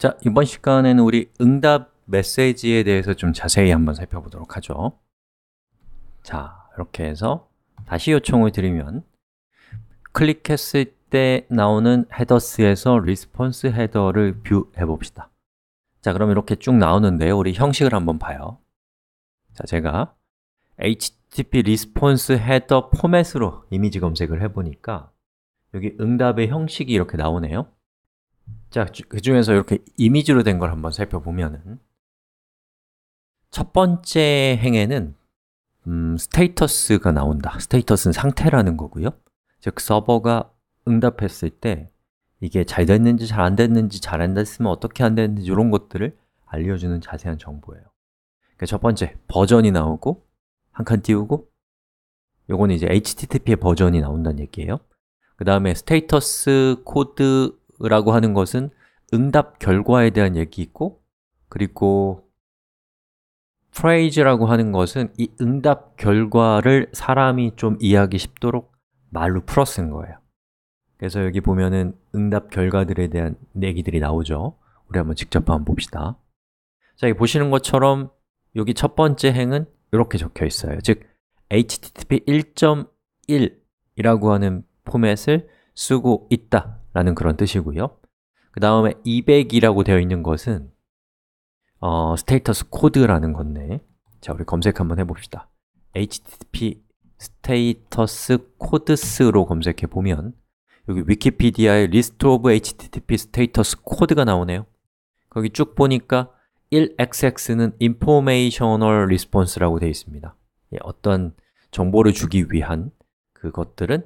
자, 이번 시간에는 우리 응답 메시지에 대해서 좀 자세히 한번 살펴보도록 하죠. 자, 이렇게 해서 다시 요청을 드리면 클릭했을 때 나오는 헤더스에서 리스폰스 헤더를 뷰해 봅시다. 자, 그럼 이렇게 쭉 나오는데요. 우리 형식을 한번 봐요. 자, 제가 http 리스폰스 헤더 포맷으로 이미지 검색을 해 보니까 여기 응답의 형식이 이렇게 나오네요. 자, 그 중에서 이렇게 이미지로 된 걸 한번 살펴보면은 첫 번째 행에는 음, 스테이터스가 나온다. 스테이터스는 상태라는 거고요. 즉, 서버가 응답했을 때 이게 잘 됐는지 잘 안 됐는지 잘 안 됐으면 어떻게 안 됐는지 이런 것들을 알려주는 자세한 정보예요. 그러니까 첫 번째, 버전이 나오고 한 칸 띄우고 요거는 이제 HTTP의 버전이 나온다는 얘기예요. 그 다음에 스테이터스 코드 라고 하는 것은 응답 결과에 대한 얘기 있고 그리고 phrase라고 하는 것은 이 응답 결과를 사람이 좀 이해하기 쉽도록 말로 풀어 쓴 거예요 그래서 여기 보면은 응답 결과들에 대한 얘기들이 나오죠 우리 한번 직접 한번 봅시다 자, 여기 보시는 것처럼 여기 첫 번째 행은 이렇게 적혀 있어요 즉, http 1.1이라고 하는 포맷을 쓰고 있다 라는 그런 뜻이고요 그 다음에 200이라고 되어 있는 것은 어, 스테이터스 코드라는 건데 자, 우리 검색 한번 해봅시다 http 스테이터스 코드스로 검색해 보면 여기 위키피디아의 리스트 오브 http 스테이터스 코드가 나오네요 거기 쭉 보니까 1xx는 informational response라고 되어 있습니다 예, 어떤 정보를 주기 위한 그것들은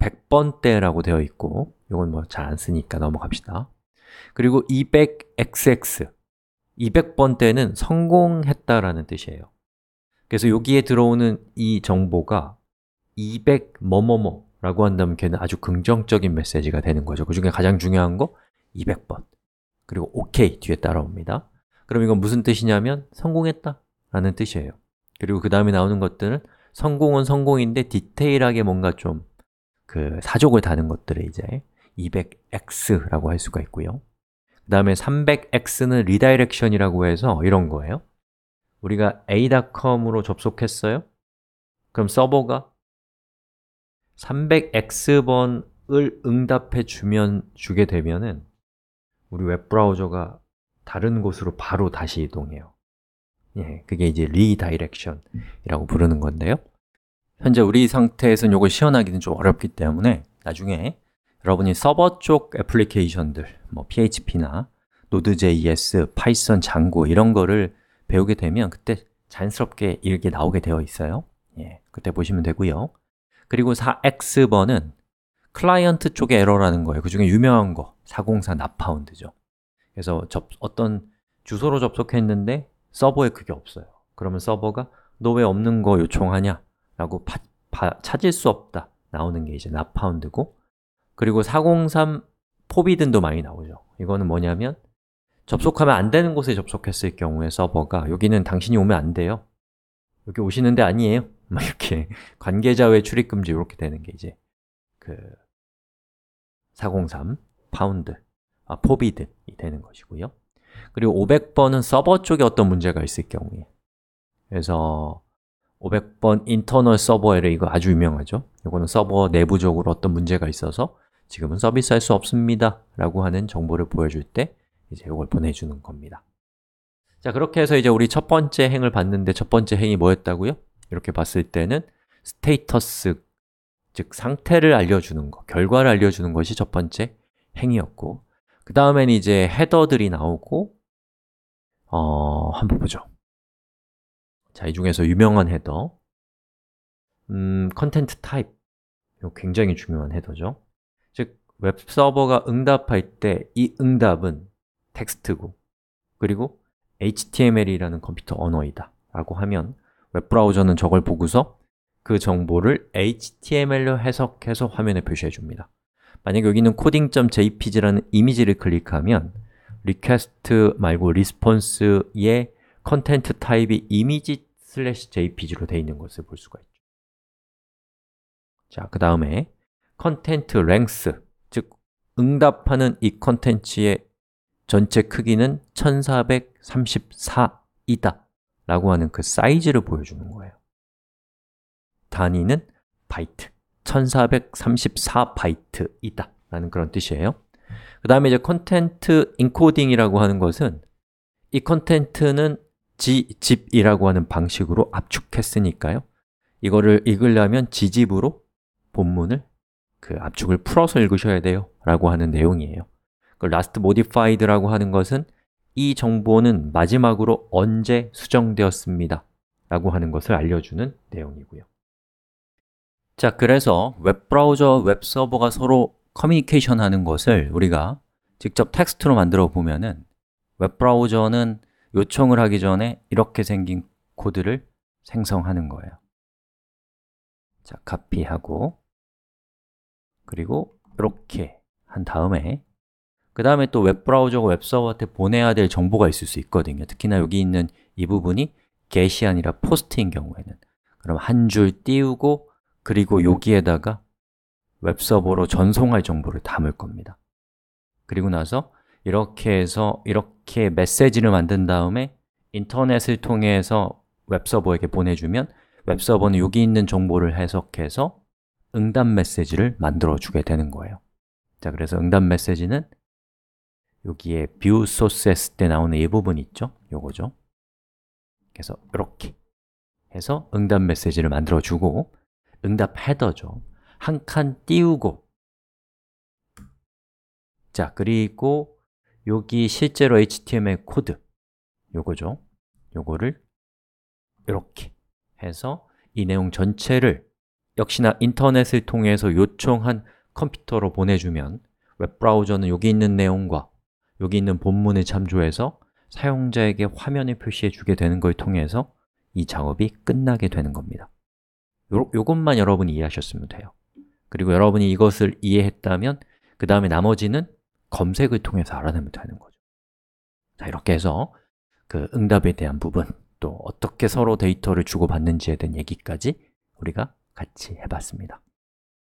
100번대라고 되어 있고 이건 뭐 잘 안 쓰니까 넘어갑시다. 그리고 200xx 200번대는 성공했다라는 뜻이에요. 그래서 여기에 들어오는 이 정보가 200 뭐 뭐뭐라고 한다면 걔는 아주 긍정적인 메시지가 되는 거죠. 그 중에 가장 중요한 거 200번. 그리고 OK 뒤에 따라옵니다. 그럼 이건 무슨 뜻이냐면 성공했다 라는 뜻이에요. 그리고 그 다음에 나오는 것들은 성공은 성공인데 디테일하게 뭔가 좀그 사족을 다는 것들을 이제 200x라고 할 수가 있고요 그 다음에 300x는 리다이렉션이라고 해서 이런 거예요 우리가 a.com으로 접속했어요 그럼 서버가 300x번을 응답해 주면, 주게 되면은 우리 웹브라우저가 다른 곳으로 바로 다시 이동해요 예, 그게 이제 리다이렉션이라고 부르는 건데요 현재 우리 상태에서는 이걸 시연하기는 좀 어렵기 때문에 나중에 여러분이 서버 쪽 애플리케이션들, 뭐 PHP나 Node.js, 파이썬, 장고 이런 거를 배우게 되면 그때 자연스럽게 이렇게 나오게 되어 있어요. 예, 그때 보시면 되고요. 그리고 4x번은 클라이언트 쪽의 에러라는 거예요. 그 중에 유명한 거, 404 나파운드죠. 그래서 접, 어떤 주소로 접속했는데 서버에 그게 없어요. 그러면 서버가 너 왜 없는 거 요청하냐? 라고 파, 파, 찾을 수 없다 나오는 게 이제 나파운드고 그리고 403 포비든도 많이 나오죠 이거는 뭐냐면 접속하면 안 되는 곳에 접속했을 경우에 서버가 여기는 당신이 오면 안 돼요 여기 오시는데 아니에요 막 이렇게 관계자 외 출입금지 이렇게 되는 게 이제 그 403 파운드 아, 포비든이 되는 것이고요 그리고 500번은 서버 쪽에 어떤 문제가 있을 경우에 그래서 500번 인터널 서버 에러 이거 아주 유명하죠? 이거는 서버 내부적으로 어떤 문제가 있어서 지금은 서비스할 수 없습니다 라고 하는 정보를 보여줄 때 이제 이걸 보내주는 겁니다 자, 그렇게 해서 이제 우리 첫 번째 행을 봤는데 첫 번째 행이 뭐였다고요? 이렇게 봤을 때는 스테이터스, 즉 상태를 알려주는 것, 결과를 알려주는 것이 첫 번째 행이었고 그 다음엔 이제 헤더들이 나오고 어, 한번 보죠 자, 이 중에서 유명한 헤더 음, 컨텐트 타입 굉장히 중요한 헤더죠 즉, 웹서버가 응답할 때 이 응답은 텍스트고 그리고 HTML이라는 컴퓨터 언어이다 라고 하면 웹브라우저는 저걸 보고서 그 정보를 HTML로 해석해서 화면에 표시해 줍니다 만약 여기는 coding.jpg라는 이미지를 클릭하면 request 말고 response의 컨텐트 타입이 이미지 슬래시 jpg로 되어 있는 것을 볼 수가 있죠. 자, 그 다음에 컨텐트 랭스, 즉 응답하는 이 컨텐츠의 전체 크기는 1434이다 라고 하는 그 사이즈를 보여주는 거예요. 단위는 바이트, 1434 바이트이다 라는 그런 뜻이에요. 그 다음에 이제 컨텐트 인코딩이라고 하는 것은 이 컨텐트는 지집이라고 하는 방식으로 압축했으니까요 이거를 읽으려면 지집으로 본문을 그 압축을 풀어서 읽으셔야 돼요 라고 하는 내용이에요 그 last modified라고 하는 것은 이 정보는 마지막으로 언제 수정되었습니다 라고 하는 것을 알려주는 내용이고요 자, 그래서 웹브라우저, 웹서버가 서로 커뮤니케이션 하는 것을 우리가 직접 텍스트로 만들어 보면은 웹브라우저는 요청을 하기 전에 이렇게 생긴 코드를 생성하는 거예요 자, 카피하고 그리고 이렇게 한 다음에 그 다음에 또 웹브라우저가 웹서버한테 보내야 될 정보가 있을 수 있거든요 특히나 여기 있는 이 부분이 get이 아니라 post인 경우에는 그럼 한 줄 띄우고 그리고 여기에다가 웹서버로 전송할 정보를 담을 겁니다 그리고 나서 이렇게 해서 이렇게 메시지를 만든 다음에 인터넷을 통해서 웹서버에게 보내주면 웹서버는 여기 있는 정보를 해석해서 응답 메시지를 만들어주게 되는 거예요 자, 그래서 응답 메시지는 여기에 view source 했을 때 나오는 이 부분 있죠? 요거죠 그래서 이렇게 해서 응답 메시지를 만들어주고 응답 헤더죠 한 칸 띄우고 자, 그리고 여기 실제로 HTML 코드 요거죠. 요거를 이렇게 해서 이 내용 전체를 역시나 인터넷을 통해서 요청한 컴퓨터로 보내주면 웹브라우저는 여기 있는 내용과 여기 있는 본문을 참조해서 사용자에게 화면을 표시해 주게 되는 걸 통해서 이 작업이 끝나게 되는 겁니다 요, 요것만 여러분이 이해하셨으면 돼요 그리고 여러분이 이것을 이해했다면 그 다음에 나머지는 검색을 통해서 알아내면 되는 거죠. 자, 이렇게 해서 그 응답에 대한 부분, 또 어떻게 서로 데이터를 주고받는지에 대한 얘기까지 우리가 같이 해봤습니다.